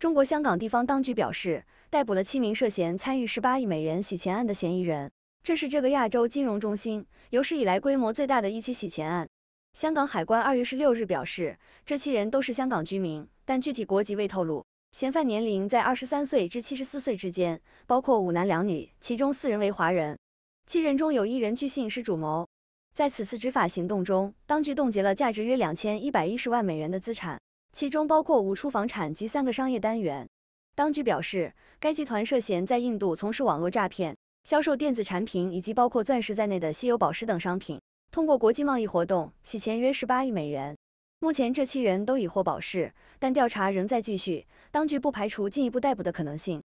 中国香港地方当局表示，逮捕了七名涉嫌参与十八亿美元洗钱案的嫌疑人，这是这个亚洲金融中心有史以来规模最大的一起洗钱案。香港海关二月十六日表示，这七人都是香港居民，但具体国籍未透露。嫌犯年龄在二十三岁至七十四岁之间，包括五男两女，其中四人为华人。七人中有一人据信是主谋。在此次执法行动中，当局冻结了价值约两千一百一十万美元的资产。其中包括五处房产及三个商业单元。当局表示，该集团涉嫌在印度从事网络诈骗、销售电子产品以及包括钻石在内的稀有宝石等商品，通过国际贸易活动洗钱约十八亿美元。目前，这七人都已获保释，但调查仍在继续，当局不排除进一步逮捕的可能性。